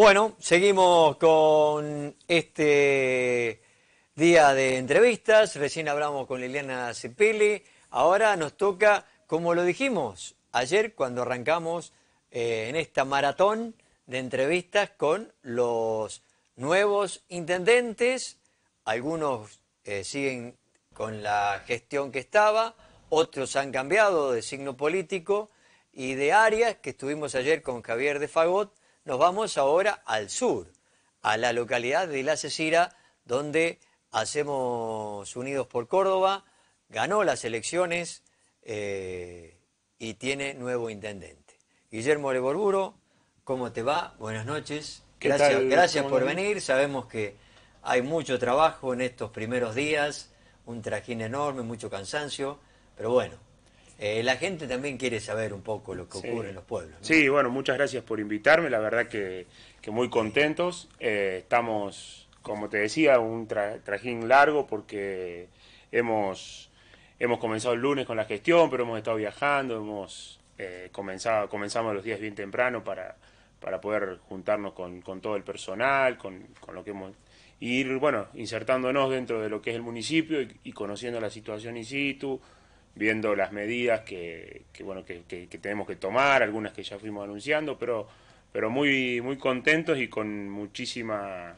Bueno, seguimos con este día de entrevistas. Recién hablamos con Liliana cepili Ahora nos toca, como lo dijimos ayer cuando arrancamos eh, en esta maratón de entrevistas con los nuevos intendentes. Algunos eh, siguen con la gestión que estaba, otros han cambiado de signo político y de áreas que estuvimos ayer con Javier de Fagot nos vamos ahora al sur, a la localidad de La Cecira, donde hacemos Unidos por Córdoba, ganó las elecciones eh, y tiene nuevo intendente. Guillermo Leborburo, ¿cómo te va? Buenas noches. Gracias, gracias por venir. Sabemos que hay mucho trabajo en estos primeros días, un trajín enorme, mucho cansancio, pero bueno, eh, la gente también quiere saber un poco lo que ocurre en los pueblos. Sí, bueno, muchas gracias por invitarme, la verdad que, que muy contentos. Eh, estamos, como te decía, un trajín largo porque hemos, hemos comenzado el lunes con la gestión, pero hemos estado viajando, hemos eh, comenzado, comenzamos los días bien temprano para, poder juntarnos con, todo el personal, con, lo que hemos ir, bueno, insertándonos dentro de lo que es el municipio y conociendo la situación in situ, viendo las medidas que, bueno, que, tenemos que tomar, algunas que ya fuimos anunciando, pero, pero muy, muy contentos y con muchísima,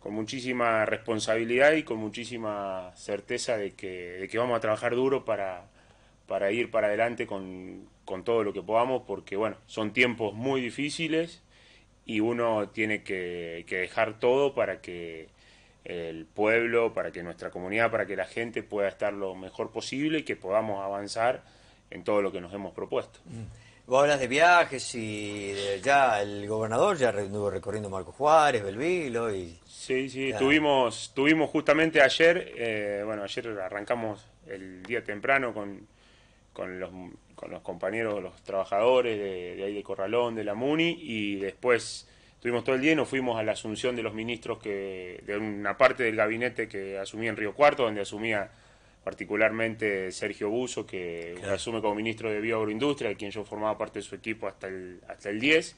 con muchísima responsabilidad y con muchísima certeza de que, que vamos a trabajar duro para, ir para adelante con, todo lo que podamos, porque bueno, son tiempos muy difíciles y uno tiene que dejar todo para que el pueblo, para que nuestra comunidad, para que la gente pueda estar lo mejor posible y que podamos avanzar en todo lo que nos hemos propuesto. Mm. Vos hablas de viajes y ya el gobernador ya anduvo recorriendo Marco Juárez, Belvilo y... Sí, sí, tuvimos, justamente ayer, eh, bueno, ayer arrancamos el día temprano con, con, los, con los compañeros, los trabajadores de ahí de Corralón, de la MUNI y después Estuvimos todo el día y nos fuimos a la asunción de los ministros que, de una parte del gabinete que asumía en Río Cuarto, donde asumía particularmente Sergio Buso, que asume como ministro de Bioagroindustria, de quien yo formaba parte de su equipo hasta el, hasta el 10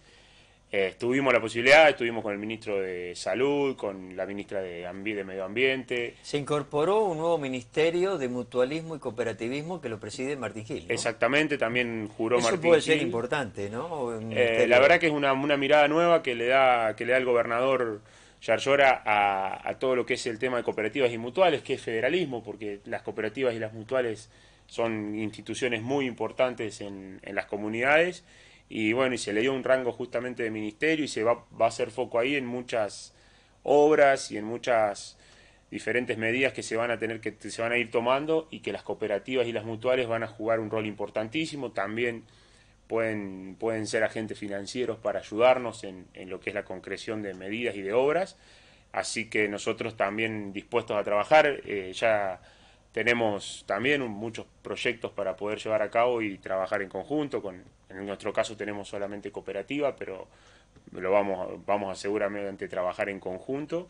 eh, tuvimos la posibilidad, estuvimos con el ministro de Salud, con la ministra de, Medio Ambiente. Se incorporó un nuevo ministerio de mutualismo y cooperativismo que lo preside Martín Gil. Exactamente, también juró Eso Gil. Eso puede ser importante, ¿no? Eh, la verdad que es una, mirada nueva que le da, que le da el gobernador Yarlora a, todo lo que es el tema de cooperativas y mutuales, que es federalismo, porque las cooperativas y las mutuales son instituciones muy importantes en las comunidades y bueno, y se le dio un rango justamente de ministerio y se va, a hacer foco ahí en muchas obras y en muchas diferentes medidas que se van a tener que se van a ir tomando y que las cooperativas y las mutuales van a jugar un rol importantísimo también pueden pueden ser agentes financieros para ayudarnos en, lo que es la concreción de medidas y de obras así que nosotros también dispuestos a trabajar eh, ya tenemos también muchos proyectos para poder llevar a cabo y trabajar en conjunto con, en nuestro caso tenemos solamente cooperativa, pero lo vamos, vamos a seguramente trabajar en conjunto.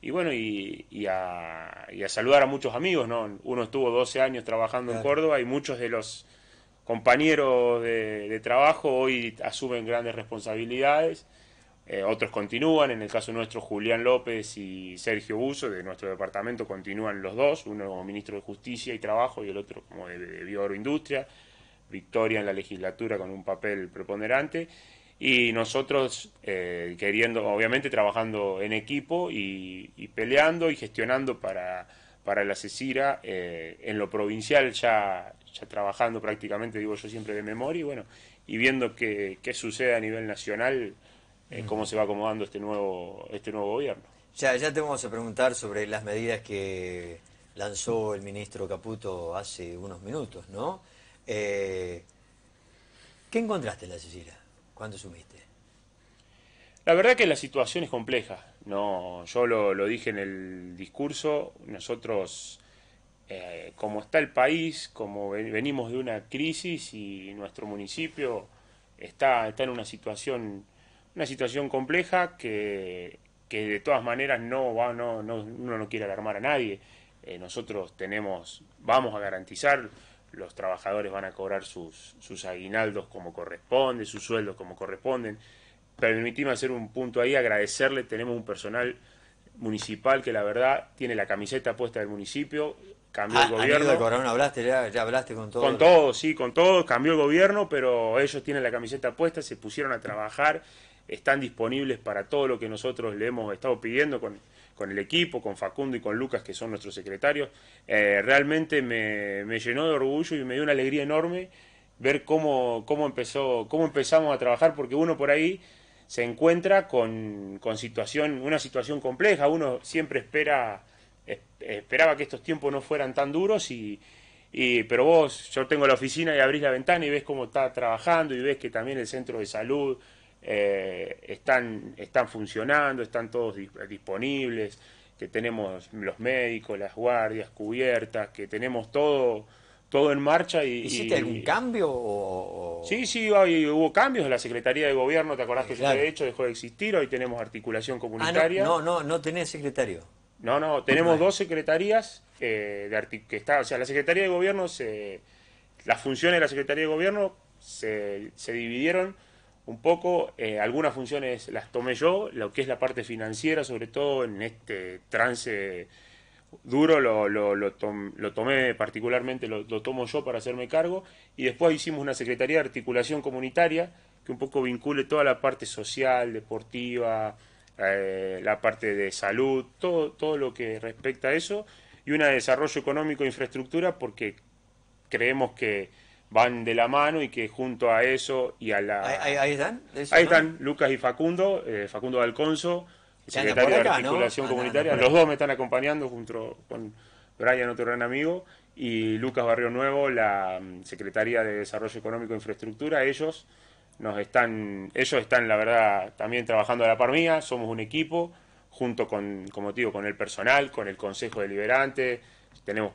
Y bueno, y, a, saludar a muchos amigos, Uno estuvo 12 años trabajando en Córdoba y muchos de los compañeros de, trabajo hoy asumen grandes responsabilidades. Eh, otros continúan, en el caso nuestro Julián López y Sergio Buso de nuestro departamento continúan los dos, uno como ministro de Justicia y Trabajo y el otro como de, de Industria Victoria en la legislatura con un papel preponderante y nosotros eh, queriendo, obviamente trabajando en equipo y, peleando y gestionando para, para la CECIRA eh, en lo provincial ya, ya trabajando prácticamente, digo yo siempre de memoria y bueno, y viendo qué, qué sucede a nivel nacional, eh, cómo se va acomodando este nuevo, este nuevo gobierno. Ya, ya te vamos a preguntar sobre las medidas que lanzó el ministro Caputo hace unos minutos, ¿no? Eh, ¿Qué encontraste la Cecilia cuando subiste? La verdad que la situación es compleja. No, yo lo, dije en el discurso. Nosotros, eh, como está el país, como venimos de una crisis y nuestro municipio está, está en una situación, una situación compleja que, de todas maneras no, no, no uno no quiere alarmar a nadie. Eh, nosotros tenemos, vamos a garantizar los trabajadores van a cobrar sus, sus aguinaldos como corresponde, sus sueldos como corresponden. Permitime hacer un punto ahí, agradecerle, tenemos un personal municipal que la verdad tiene la camiseta puesta del municipio, cambió el ah, gobierno. hablaste, ya, hablaste con todos. Con todos, sí, con todos, cambió el gobierno, pero ellos tienen la camiseta puesta, se pusieron a trabajar, están disponibles para todo lo que nosotros le hemos estado pidiendo con con el equipo, con Facundo y con Lucas, que son nuestros secretarios, eh, realmente me, llenó de orgullo y me dio una alegría enorme ver cómo, cómo, empezó, cómo empezamos a trabajar, porque uno por ahí se encuentra con, situación, una situación compleja, uno siempre espera, esperaba que estos tiempos no fueran tan duros y, pero vos, yo tengo la oficina y abrís la ventana y ves cómo está trabajando y ves que también el centro de salud, eh, están, están funcionando, están todos disponibles, que tenemos los médicos, las guardias cubiertas, que tenemos todo todo en marcha y... ¿Hiciste algún cambio? O... Sí, sí, hubo cambios. La Secretaría de Gobierno, ¿te acordás que se yo de hecho? Dejó de existir. Hoy tenemos articulación ah, comunitaria. no, no, no, tenés secretario. No, no, tenemos dos secretarías eh, de que está, o sea, la Secretaría de Gobierno se... Las funciones de la Secretaría de Gobierno se, se dividieron un poco. Eh, algunas funciones las tomé yo, lo que es la parte financiera, sobre todo en este trance duro, lo, tomé particularmente, lo, tomo yo para hacerme cargo. Y después hicimos una Secretaría de Articulación Comunitaria que un poco vincule toda la parte social, deportiva, eh, la parte de salud, todo, todo lo que respecta a eso. Y una de desarrollo económico e infraestructura porque creemos que van de la mano y que junto a eso y a la... Ahí, están. ahí están Lucas y Facundo, eh, Facundo Alconso, secretario de Articulación Comunitaria. Los dos me están acompañando junto con Brian, otro gran amigo, y Lucas Barrio Nuevo, la mm, Secretaría de Desarrollo Económico e Infraestructura. Ellos nos están, ellos están, la verdad, también trabajando a la par mía. Somos un equipo junto con, como digo, con el personal, con el Consejo Deliberante, tenemos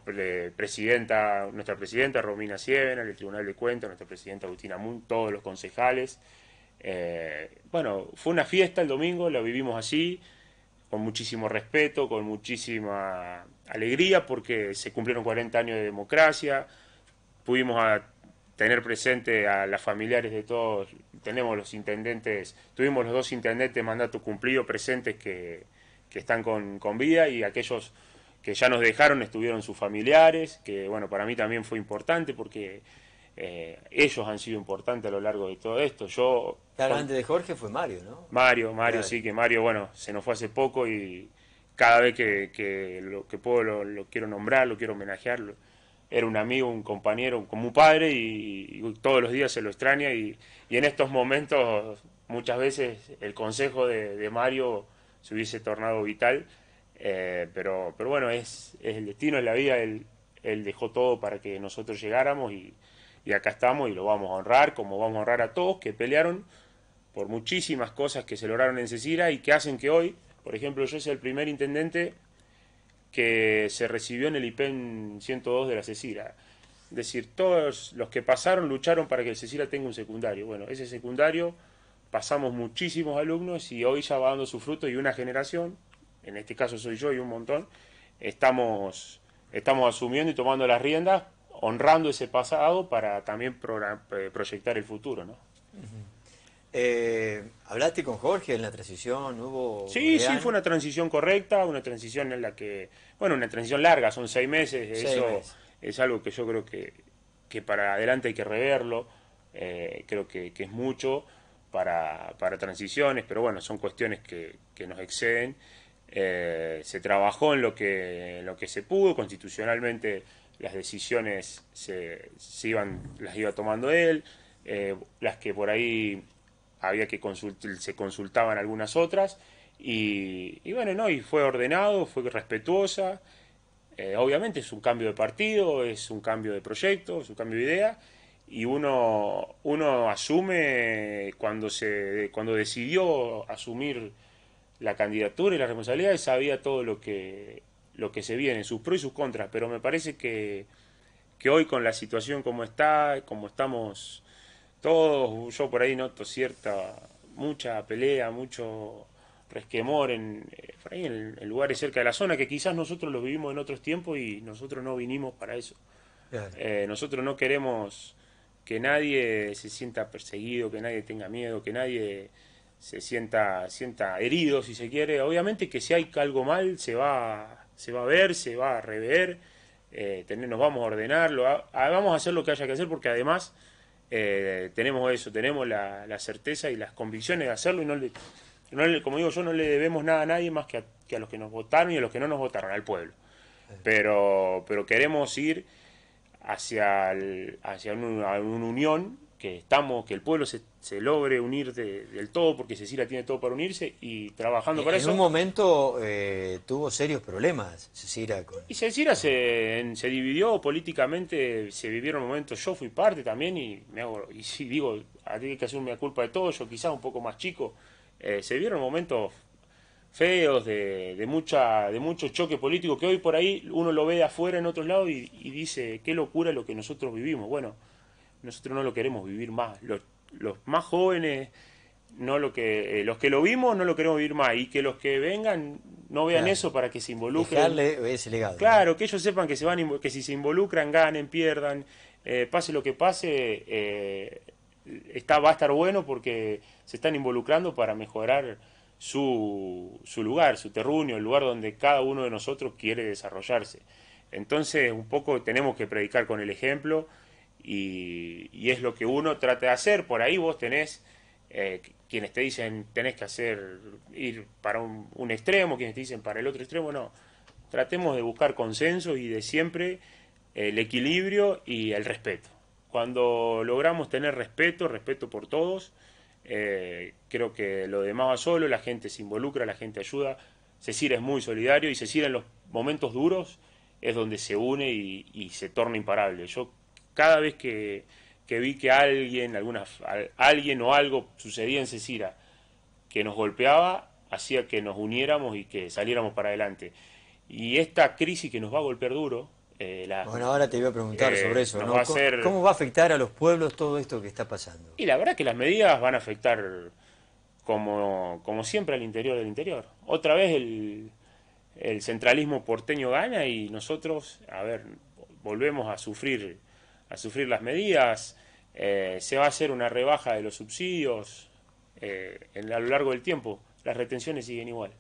presidenta, nuestra presidenta Romina Sievena, el Tribunal de Cuentas, nuestra presidenta Agustina Mun, todos los concejales. Eh, bueno, fue una fiesta el domingo, la vivimos así, con muchísimo respeto, con muchísima alegría, porque se cumplieron 40 años de democracia, pudimos tener presente a las familiares de todos, tenemos los intendentes, tuvimos los dos intendentes mandato cumplido presentes que, están con, con vida y aquellos que ya nos dejaron estuvieron sus familiares, que bueno, para mí también fue importante porque eh, ellos han sido importantes a lo largo de todo esto. Yo claro, antes de Jorge fue Mario, ¿no? Mario, Mario, sí, que Mario, bueno, se nos fue hace poco y cada vez que, que lo puedo lo, quiero nombrar, lo quiero homenajear. era un amigo, un compañero, como un padre y, todos los días se lo extraña y, y, en estos momentos muchas veces el consejo de Mario se hubiese tornado vital eh, pero, pero bueno, es, el destino, de la vida, él, dejó todo para que nosotros llegáramos y, acá estamos y lo vamos a honrar, como vamos a honrar a todos que pelearon por muchísimas cosas que se lograron en Cecira y que hacen que hoy, por ejemplo, yo sea el primer intendente que se recibió en el IPEN e 102 de la Cecira. Es decir, todos los que pasaron lucharon para que el Cecira tenga un secundario. Bueno, ese secundario pasamos muchísimos alumnos y hoy ya va dando su fruto y una generación en este caso soy yo y un montón, estamos, estamos asumiendo y tomando las riendas, honrando ese pasado para también eh, proyectar el futuro, eh, ¿Hablaste con Jorge en la transición? ¿Hubo sí, sí, fue una transición correcta, una transición en la que, bueno, una transición larga, son seis meses, eso es algo que yo creo que, que para adelante hay que reverlo, eh, creo que, es mucho para, para transiciones, pero bueno, son cuestiones que, que nos exceden eh, se trabajó en lo que, lo que se pudo, constitucionalmente las decisiones se, iban, las iba tomando él, eh, las que por ahí había que consultar, se consultaban algunas otras, y, bueno, no, y fue ordenado, fue respetuosa, eh, obviamente es un cambio de partido, es un cambio de proyecto, es un cambio de idea, y uno, uno asume cuando, se, cuando decidió asumir la candidatura y la responsabilidad sabía todo lo que, lo que se viene, sus pros y sus contras, pero me parece que, que hoy con la situación como está, como estamos todos, yo por ahí noto cierta, mucha pelea, mucho resquemor en, eh, en, lugares cerca de la zona que quizás nosotros lo vivimos en otros tiempos y nosotros no vinimos para eso. Eh, nosotros no queremos que nadie se sienta perseguido, que nadie tenga miedo, que nadie se sienta, sienta herido, si se quiere. Obviamente que si hay algo mal, se va, se va a ver, se va a rever, eh, tener, nos vamos a ordenarlo, vamos a hacer lo que haya que hacer, porque además eh, tenemos eso, tenemos la, certeza y las convicciones de hacerlo y no le, como digo yo, no le debemos nada a nadie más que a, los que nos votaron y a los que no nos votaron, al pueblo. Pero, pero queremos ir hacia, hacia una unión que estamos, que el pueblo se, logre unir del todo, porque Cecilia tiene todo para unirse y trabajando para eso. En un momento eh, tuvo serios problemas Cecilia. Y Cecilia se, dividió políticamente, se vivieron momentos, yo fui parte también y me y si digo, hay ah, que hacerme la culpa de todo, yo quizás un poco más chico, eh, se vieron momentos feos, de, de, mucha, de mucho choque político, que hoy por ahí uno lo ve de afuera en otros lados y dice, qué locura lo que nosotros vivimos. Bueno, nosotros no lo queremos vivir más. Los, los más jóvenes, no lo que, eh, los que lo vimos, no lo queremos vivir más. Y que los que vengan no vean eso para que se involucren. ese legado. Claro, que ellos sepan que, se van, que si se involucran, ganen, pierdan, eh, pase lo que pase, eh, está, va a estar bueno porque se están involucrando para mejorar su, su lugar, su terruño, el lugar donde cada uno de nosotros quiere desarrollarse. Entonces, un poco tenemos que predicar con el ejemplo y, es lo que uno trata de hacer. Por ahí vos tenés eh, quienes te dicen tenés que hacer ir para un, extremo, quienes te dicen para el otro extremo, no. Tratemos de buscar consenso y de siempre el equilibrio y el respeto. Cuando logramos tener respeto, respeto por todos, eh, creo que lo demás va solo, la gente se involucra, la gente ayuda, Cecil es muy solidario y sirve en los momentos duros es donde se une y, y se torna imparable. Yo cada vez que, vi que alguien, alguna, alguien o algo sucedía en Cecira que nos golpeaba, hacía que nos uniéramos y que saliéramos para adelante. Y esta crisis que nos va a golpear duro, eh, la, bueno, ahora te voy a preguntar eh, sobre eso. ¿Cómo va a afectar a los pueblos todo esto que está pasando? Y la verdad que las medidas van a afectar como, siempre al interior del interior. Otra vez el, el centralismo porteño gana y nosotros, a ver, volvemos a sufrir a sufrir las medidas, eh, se va a hacer una rebaja de los subsidios eh, en, a lo largo del tiempo. Las retenciones siguen igual,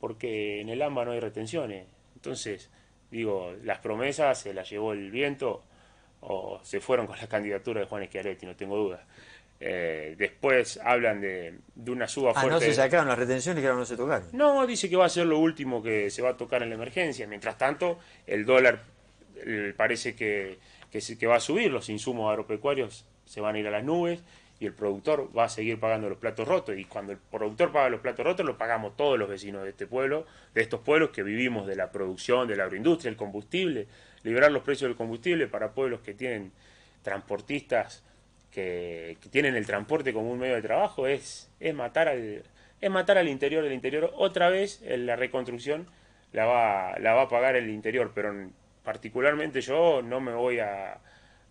porque en el AMBA no hay retenciones. Entonces, digo, las promesas se las llevó el viento o se fueron con la candidatura de Juan Schiaretti, no tengo duda. Eh, después hablan de, una suba ah, fuerte. no se sacaron las retenciones que ahora no se tocaron. No, dice que va a ser lo último que se va a tocar en la emergencia. Mientras tanto, el dólar parece que que, va a subir, los insumos agropecuarios se van a ir a las nubes y el productor va a seguir pagando los platos rotos. Y cuando el productor paga los platos rotos, lo pagamos todos los vecinos de este pueblo, de estos pueblos que vivimos de la producción, de la agroindustria, el combustible, liberar los precios del combustible para pueblos que tienen transportistas que, tienen el transporte como un medio de trabajo, es, es matar al es matar al interior del interior. Otra vez la reconstrucción la va, la va a pagar el interior, pero en, particularmente yo no me voy a,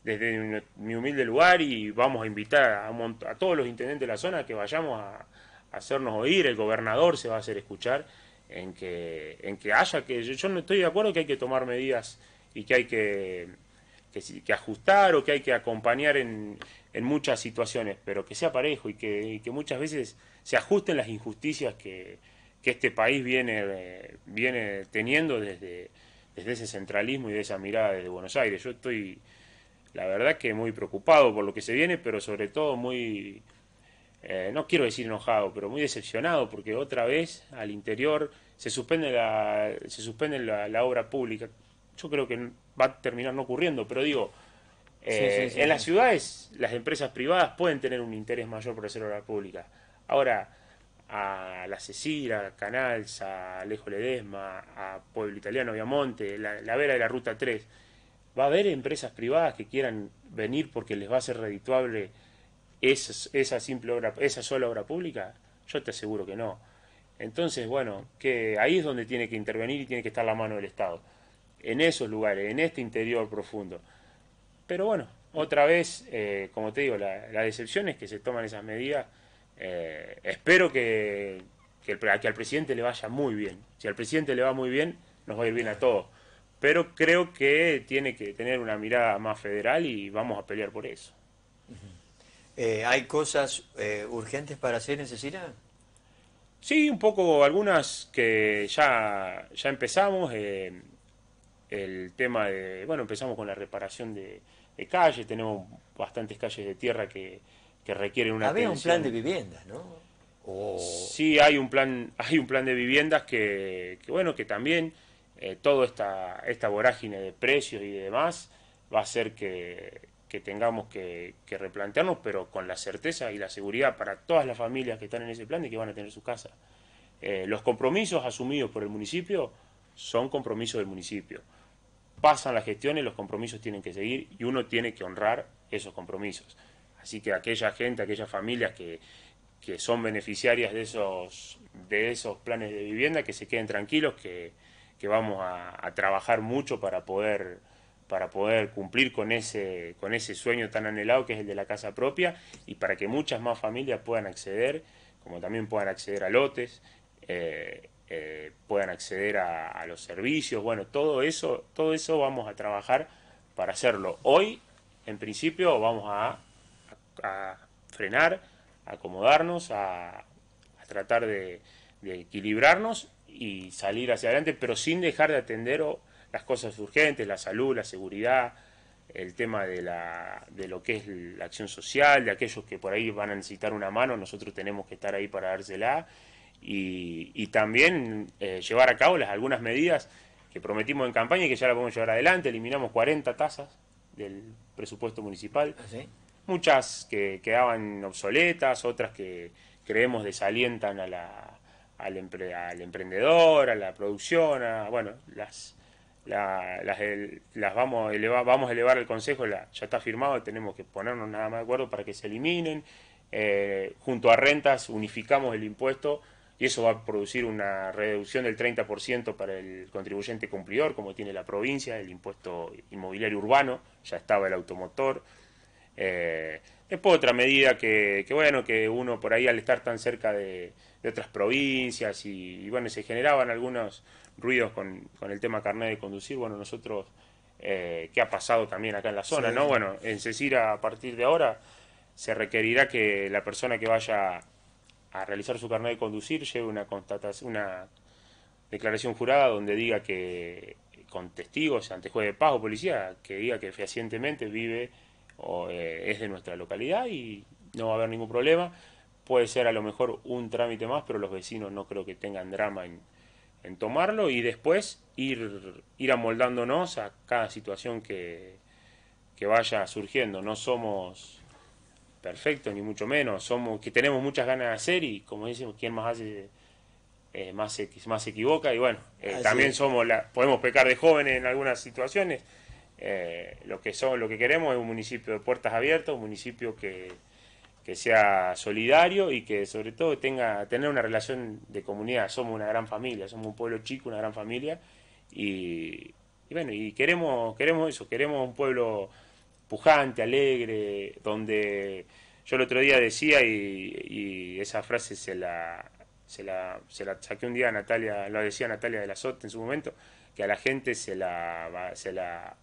desde mi, humilde lugar y vamos a invitar a, a, todos los intendentes de la zona que vayamos a, hacernos oír, el gobernador se va a hacer escuchar en que, en que haya que, yo, no estoy de acuerdo que hay que tomar medidas y que hay que, que, ajustar o que hay que acompañar en, muchas situaciones, pero que sea parejo y que, muchas veces se ajusten las injusticias que, este país viene, viene teniendo desde, desde ese centralismo y de esa mirada desde Buenos Aires. Yo estoy, la verdad, que muy preocupado por lo que se viene, pero sobre todo muy, eh, no quiero decir enojado, pero muy decepcionado, porque otra vez al interior se suspende la, se suspende la, obra pública. Yo creo que va a terminar no ocurriendo, pero digo, eh, en las ciudades las empresas privadas pueden tener un interés mayor por hacer obra pública. Ahora, a La Cecira, a Canals, a Alejo Ledesma, a Pueblo Italiano, Viamonte, la, la vera de la Ruta 3. Va a haber empresas privadas que quieran venir porque les va a ser redituable esa, simple esa sola obra pública. Yo te aseguro que no. Entonces, bueno, que ahí es donde tiene que intervenir y tiene que estar la mano del Estado. En esos lugares, en este interior profundo. Pero bueno, otra vez, eh, como te digo, la decepción es que se toman esas medidas eh, espero que, que, al presidente le vaya muy bien. Si al presidente le va muy bien, nos va a ir bien a todos. Pero creo que tiene que tener una mirada más federal y vamos a pelear por eso. Eh, ¿Hay cosas eh, urgentes para hacer en Sí, un poco algunas que ya, ya empezamos. el tema de, bueno, empezamos con la reparación de calles, tenemos bastantes calles de tierra que, que requieren una Había un plan de viviendas, ¿no? Sí, hay un plan, hay un plan de viviendas que, bueno, que también eh, toda esta, esta vorágine de precios y demás va a hacer que, tengamos que, replantearnos, pero con la certeza y la seguridad para todas las familias que están en ese plan y que van a tener su casa. Eh, los compromisos asumidos por el municipio son compromisos del municipio. Pasan las gestiones, los compromisos tienen que seguir y uno tiene que honrar esos compromisos. Así que aquella gente, aquellas familias que, son beneficiarias de esos, de esos planes de vivienda, que se queden tranquilos, que, vamos a, trabajar mucho para poder, para poder cumplir con ese, con ese sueño tan anhelado que es el de la casa propia y para que muchas más familias puedan acceder, como también puedan acceder a lotes, eh, eh, puedan acceder a, a, los servicios, bueno, todo eso, todo eso vamos a trabajar para hacerlo. Hoy, en principio, vamos a a frenar, a acomodarnos, a, tratar de, equilibrarnos y salir hacia adelante, pero sin dejar de atender las cosas urgentes, la salud, la seguridad, el tema de, lo que es la acción social, de aquellos que por ahí van a necesitar una mano, nosotros tenemos que estar ahí para dársela y, también eh, llevar a cabo las algunas medidas que prometimos en campaña y que ya la podemos llevar adelante. Eliminamos 40 tasas del presupuesto municipal. ¿Ah, muchas que quedaban obsoletas, otras que creemos desalientan al, emprendedor, a la producción, bueno, las, las, vamos, a elevar, vamos a elevar al Consejo, ya está firmado, tenemos que ponernos nada más de acuerdo para que se eliminen. Eh, junto a rentas unificamos el impuesto y eso va a producir una reducción del 30% para el contribuyente cumplidor, como tiene la provincia, el impuesto inmobiliario urbano, ya estaba el automotor. Eh, después otra medida que, bueno, que uno por ahí al estar tan cerca de, otras provincias y, bueno, se generaban algunos ruidos con, el tema carnet de conducir, bueno, nosotros, qué eh, que ha pasado también acá en la zona, ¿no? Bueno, en Cecira a partir de ahora se requerirá que la persona que vaya a realizar su carnet de conducir lleve una constatación, una declaración jurada donde diga que con testigos ante juez de paz o policía que diga que fehacientemente vive o, eh, es de nuestra localidad y no va a haber ningún problema. Puede ser a lo mejor un trámite más, pero los vecinos no creo que tengan drama en, tomarlo y después ir, ir amoldándonos a cada situación que, que vaya surgiendo. No somos perfectos ni mucho menos, somos que tenemos muchas ganas de hacer y como decimos, quien más hace eh, más, se, más se equivoca y bueno, eh, también somos podemos pecar de jóvenes en algunas situaciones eh, lo, que son, lo que queremos es un municipio de puertas abiertas, un municipio que, sea solidario y que sobre todo tenga tener una relación de comunidad. Somos una gran familia, somos un pueblo chico, una gran familia y, bueno, y queremos queremos eso, queremos un pueblo pujante, alegre, donde yo el otro día decía y, esa frase se la, se la se la saqué un día Natalia, lo decía Natalia de la Sot en su momento, que a la gente se la se la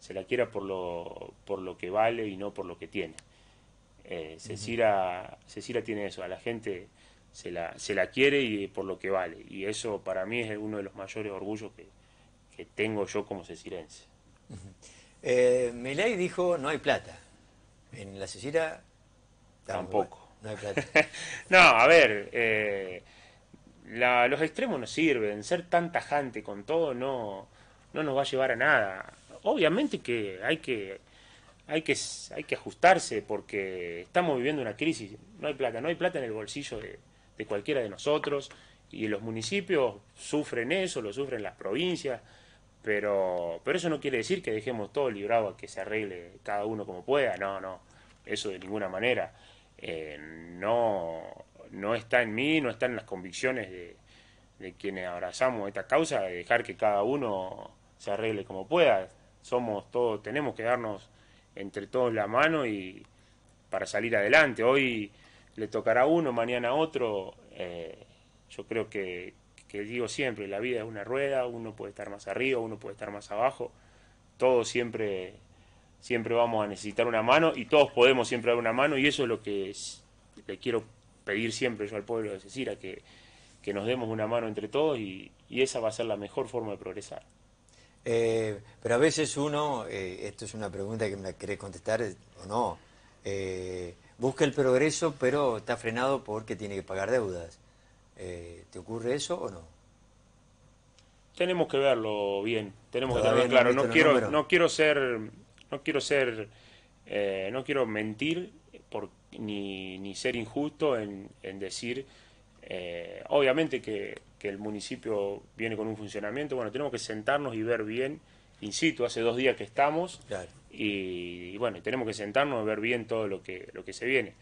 se la quiera por lo, por lo que vale y no por lo que tiene. Eh, Cecira, tiene eso, a la gente se la, se la quiere y por lo que vale. Y eso para mí es uno de los mayores orgullos que, tengo yo como cecirense. Eh, Melei dijo no hay plata. En la Cecira tampoco. No a ver, eh, los extremos no sirven. Ser tan tajante con todo no, no nos va a llevar a nada obviamente que hay que hay que hay que ajustarse porque estamos viviendo una crisis, no hay plata, no hay plata en el bolsillo de, cualquiera de nosotros y los municipios sufren eso, lo sufren las provincias, pero pero eso no quiere decir que dejemos todo librado a que se arregle cada uno como pueda, no, no, eso de ninguna manera. Eh, no no está en mí, no está en las convicciones de, de quienes abrazamos esta causa, de dejar que cada uno se arregle como pueda somos todos, tenemos que darnos entre todos la mano y para salir adelante. Hoy le tocará uno, mañana a otro. Eh, yo creo que, digo siempre, la vida es una rueda, uno puede estar más arriba, uno puede estar más abajo, todos siempre, siempre vamos a necesitar una mano y todos podemos siempre dar una mano y eso es lo que le quiero pedir siempre yo al pueblo de Cecira, que, que nos demos una mano entre todos y esa va a ser la mejor forma de progresar. Eh, pero a veces uno, eh, esto es una pregunta que me querés contestar eh, o no, busca el progreso pero está frenado porque tiene que pagar deudas. ¿Te ocurre eso o no? Tenemos que verlo bien, tenemos que claro. No quiero, no quiero ser, no quiero ser, no quiero mentir ni, ser injusto en, en decir, obviamente que que el municipio viene con un funcionamiento. Bueno, tenemos que sentarnos y ver bien, in situ, hace dos días que estamos, y, bueno, tenemos que sentarnos y ver bien todo lo que, lo que se viene.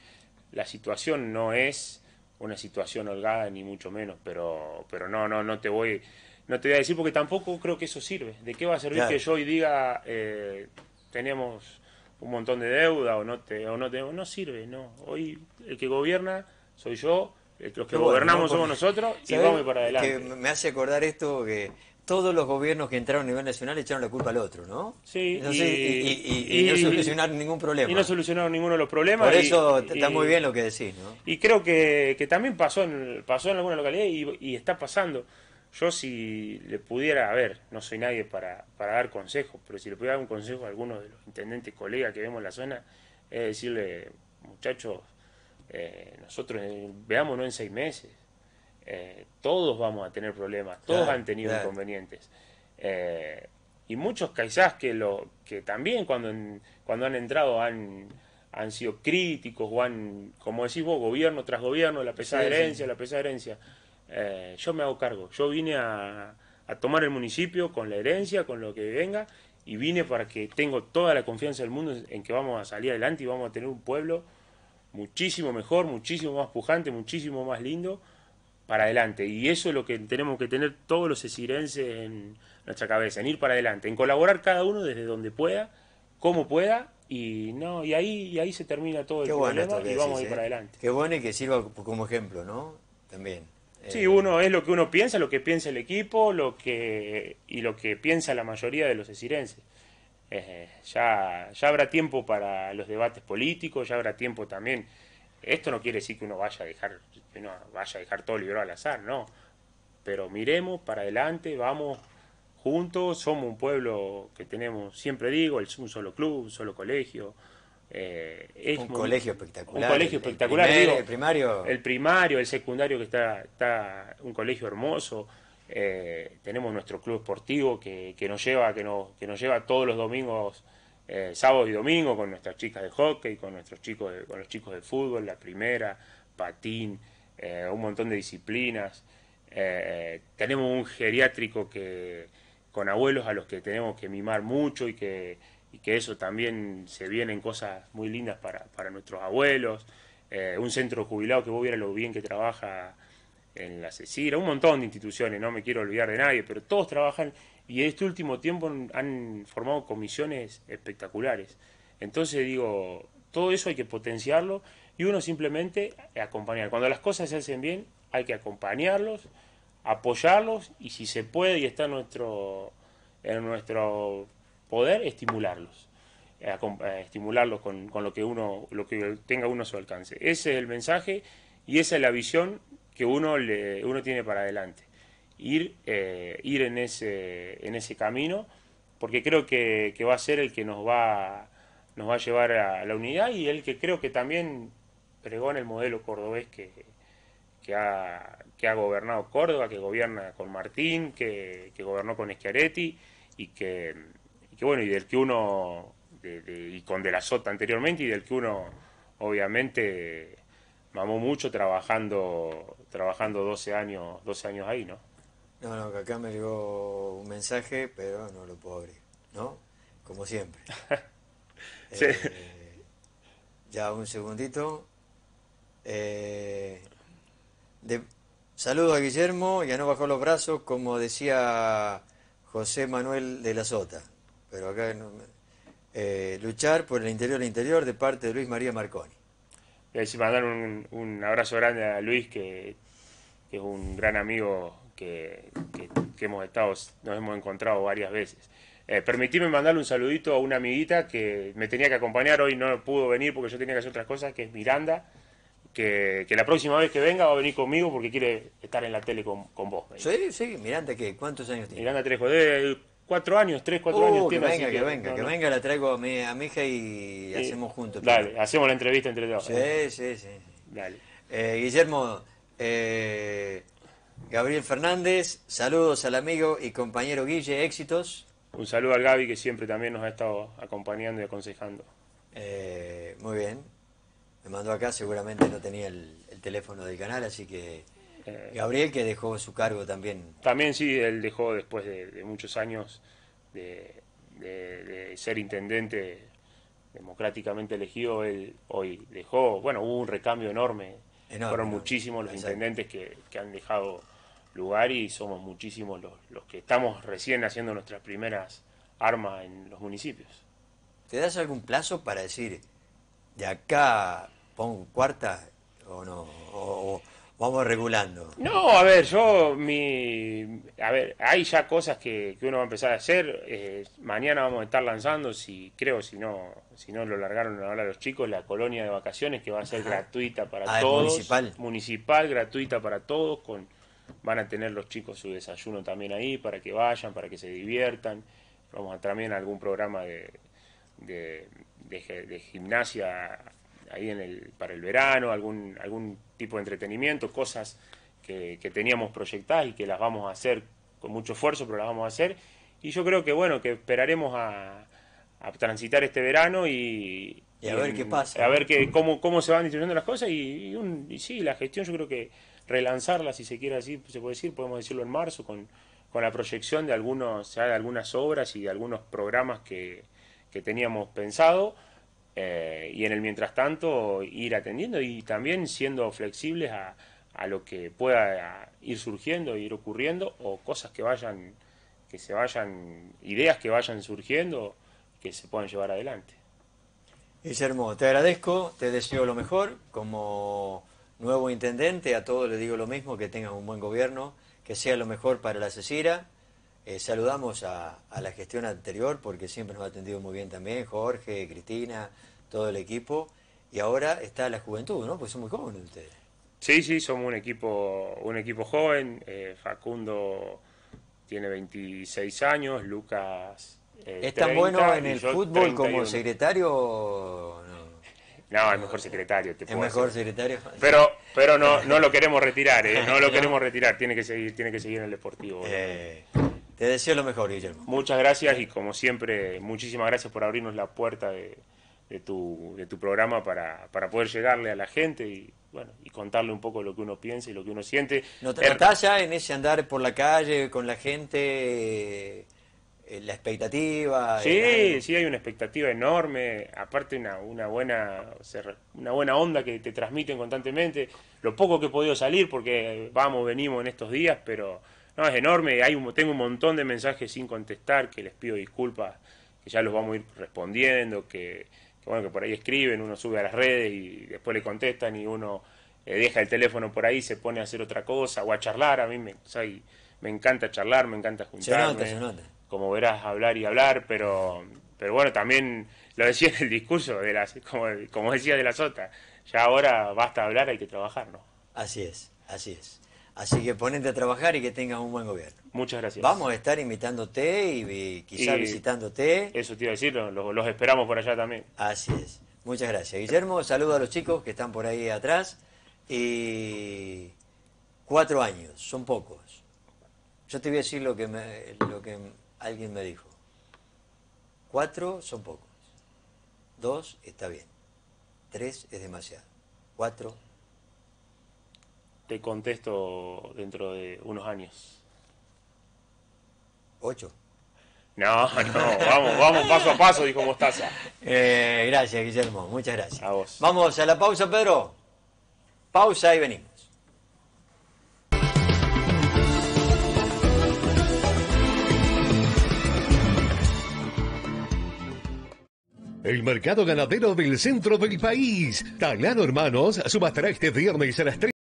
La situación no es una situación holgada, ni mucho menos, pero, pero no, no, no te voy, no te voy a decir porque tampoco creo que eso sirve. ¿De qué va a servir que yo hoy diga eh, tenemos un montón de deuda o no te, o no tenemos? No sirve, no. Hoy el que gobierna soy yo, eh, los que gobernamos somos nosotros y vamos para adelante. me hace acordar esto que todos los gobiernos que entraron a nivel nacional echaron la culpa al otro, ¿no? Sí. y, no solucionaron ningún problema. Y no solucionaron ninguno de los problemas. Por eso está muy bien lo que decís, ¿no? Y creo que, que también pasó en, pasó en alguna localidad y, está pasando. Yo si le pudiera, a ver, no soy nadie para, para dar consejos, pero si le pudiera dar un consejo a alguno de los intendentes, colegas que vemos en la zona, es decirle, muchachos, eh, nosotros eh, veamos no en seis meses. Eh, todos vamos a tener problemas, todos han tenido inconvenientes. y muchos quizás que, lo, que también cuando, cuando han entrado han, sido críticos o han, como decís vos, gobierno tras gobierno, la pesada herencia, la pesada herencia. yo me hago cargo, yo vine a, a tomar el municipio con la herencia, con lo que venga, y vine para que tengo toda la confianza del mundo en que vamos a salir adelante y vamos a tener un pueblo muchísimo mejor, muchísimo más pujante, muchísimo más lindo para adelante. Y eso es lo que tenemos que tener todos los esirenses en nuestra cabeza, en ir para adelante, en colaborar cada uno desde donde pueda, como pueda, y no, y ahí, y ahí se termina todo el bueno problema y vamos a ir para eh. adelante. Qué bueno que sirva como ejemplo, ¿no? También. Sí, eh, uno es lo que uno piensa, lo que piensa el equipo, lo que y lo que piensa la mayoría de los esirenses. Eh, ya, ya habrá tiempo para los debates políticos, ya habrá tiempo también. Esto no quiere decir que uno vaya a dejar, vaya a dejar todo librado al azar, no. Pero miremos para adelante, vamos juntos, somos un pueblo que tenemos, siempre digo, el, un solo club, un solo colegio. Eh, es un colegio espectacular. Un colegio espectacular. El, primario. El primario, el secundario que está, está un colegio hermoso. Eh, tenemos nuestro club esportivo que, nos lleva, que nos, lleva todos los domingos, eh, sábados y domingos con nuestras chicas de hockey, con nuestros chicos con los chicos de fútbol, la primera, patín, eh, un montón de disciplinas. tenemos un geriátrico que con abuelos a los que tenemos que mimar mucho y que, que eso también se vienen cosas muy lindas para, para nuestros abuelos. un centro jubilado que vos viera lo bien que trabaja en la CECIRA, un montón de instituciones, no me quiero olvidar de nadie, pero todos trabajan y en este último tiempo han formado comisiones espectaculares. Entonces digo, todo eso hay que potenciarlo y uno simplemente acompañar. Cuando las cosas se hacen bien, hay que acompañarlos, apoyarlos y si se puede y está en nuestro, en nuestro poder, estimularlos. Eh, eh, estimularlos con, con, lo que uno lo que tenga uno a su alcance. Ese es el mensaje y esa es la visión que uno, le, uno tiene para adelante. Ir, eh, ir en, ese, en ese camino, porque creo que, va a ser el que nos va, nos va a llevar a la unidad y el que creo que también pregó en el modelo cordobés que, que ha, que gobernado Córdoba, que gobierna con Martín, que, que gobernó con Schiaretti y que, bueno, y del que uno, y con De la Sota anteriormente, y del que uno obviamente mamó mucho trabajando trabajando 12 años 12 años ahí, ¿no? No, no, acá me llegó un mensaje, pero no lo puedo abrir, ¿no? Como siempre. Eh, ya un segundito. Saludos eh, saludo a Guillermo, ya no bajó los brazos, como decía José Manuel de la Sota, pero acá eh, luchar por el interior el interior de parte de Luis María Marconi. Y mandar un, abrazo grande a Luis, que, es un gran amigo que, hemos estado, nos hemos encontrado varias veces. Eh, permitime mandarle un saludito a una amiguita que me tenía que acompañar, hoy no pudo venir porque yo tenía que hacer otras cosas, que es Miranda, que, la próxima vez que venga va a venir conmigo porque quiere estar en la tele con, vos. ¿Sí? Sí, Miranda, ¿qué? ¿cuántos años tiene? Miranda tres, Joder cuatro años, tres, cuatro años. Uh, que venga, que, venga, que venga, la traigo a mi, hija y hacemos juntos. Dale, hacemos la entrevista entre dos. Sí, sí, sí. Dale. Eh, Guillermo, eh, Gabriel Fernández, saludos al amigo y compañero Guille, éxitos. Un saludo al Gaby que siempre también nos ha estado acompañando y aconsejando. Eh, muy bien. Me mandó acá, seguramente no tenía el teléfono del canal, así que eh, Gabriel que dejó su cargo también. También sí, él dejó después de, muchos años de, ser intendente democráticamente elegido, él hoy dejó, bueno, hubo un recambio enorme, fueron muchísimos los intendentes que, han dejado lugar y somos muchísimos los, que estamos recién haciendo nuestras primeras armas en los municipios. ¿Te das algún plazo para decir, de acá pongo cuarta o no? vamos regulando. No, a ver, yo, mi. A ver, hay ya cosas que, uno va a empezar a hacer. Eh, mañana vamos a estar lanzando, si creo, si no si no lo largaron ahora los chicos, la colonia de vacaciones que va a ser gratuita para ah, todos. Municipal. Municipal, gratuita para todos. con Van a tener los chicos su desayuno también ahí para que vayan, para que se diviertan. Vamos a también algún programa de, de, de, de gimnasia ahí en el, para el verano, algún, algún tipo de entretenimiento, cosas que, teníamos proyectadas y que las vamos a hacer con mucho esfuerzo, pero las vamos a hacer. Y yo creo que bueno, que esperaremos a, transitar este verano y, a ver qué pasa. A ver cómo, cómo se van distribuyendo las cosas y, y, sí, la gestión yo creo que relanzarla, si se quiere así, se puede decir, podemos decirlo en marzo, con, con la proyección de, algunos, de algunas obras y de algunos programas que, que teníamos pensado. Eh, y en el mientras tanto ir atendiendo y también siendo flexibles a, a lo que pueda ir surgiendo, ir ocurriendo o cosas que vayan, que se vayan, ideas que vayan surgiendo que se puedan llevar adelante. Guillermo, te agradezco, te deseo lo mejor. Como nuevo intendente, a todos les digo lo mismo, que tengas un buen gobierno, que sea lo mejor para la Cecira, eh, saludamos a, la gestión anterior porque siempre nos ha atendido muy bien también, Jorge, Cristina, todo el equipo. Y ahora está la juventud, ¿no? Pues son muy jóvenes ustedes. Sí, sí, somos un equipo, un equipo joven. Eh, Facundo tiene 26 años, Lucas. está eh, ¿Es tan bueno en el fútbol como secretario? no? No, es mejor secretario. Te es mejor secretario. Pero, pero no, no lo queremos retirar, no lo queremos retirar. Tiene que seguir, tiene que seguir en el deportivo. Eh, te deseo lo mejor, Guillermo. Muchas gracias y como siempre, muchísimas gracias por abrirnos la puerta de, tu, programa para, poder llegarle a la gente y, contarle un poco lo que uno piensa y lo que uno siente. ¿No te em, ya en ese andar por la calle con la gente, eh, la expectativa? Sí, sí, hay una expectativa enorme, aparte una, una, buena, una buena onda que te transmiten constantemente. Lo poco que he podido salir, porque vamos, venimos en estos días, pero no, es enorme, hay tengo un montón de mensajes sin contestar, que les pido disculpas, que ya los vamos a ir respondiendo, que, bueno, que por ahí escriben, uno sube a las redes y después le contestan y uno eh, deja el teléfono por ahí, se pone a hacer otra cosa o a charlar, a mí me, me encanta charlar, me encanta juntarme. Como verás, hablar y hablar, pero pero bueno, también lo decía en el discurso, de las, como, como, decía de la sota, ya ahora basta hablar, hay que trabajar, ¿no? Así es, así es. Así que ponete a trabajar y que tengas un buen gobierno. Muchas gracias. Vamos a estar invitándote y, quizás quizá visitándote. Eso te iba a decir, los, esperamos por allá también. Así es. Muchas gracias. Guillermo, Saludo a los chicos que están por ahí atrás. Y cuatro años, son pocos. Yo te voy a decir lo que, lo que alguien me dijo. Cuatro son pocos. Dos está bien. Tres es demasiado. Cuatro te contesto dentro de unos años. ¿Ocho? No, no, vamos, vamos, paso a paso, dijo Mostaza. Eh, gracias, Guillermo, muchas gracias. A vos. Vamos a la pausa, Pedro. Pausa y venimos. El mercado ganadero del centro del país. Talano Hermanos subastará este viernes a las 3.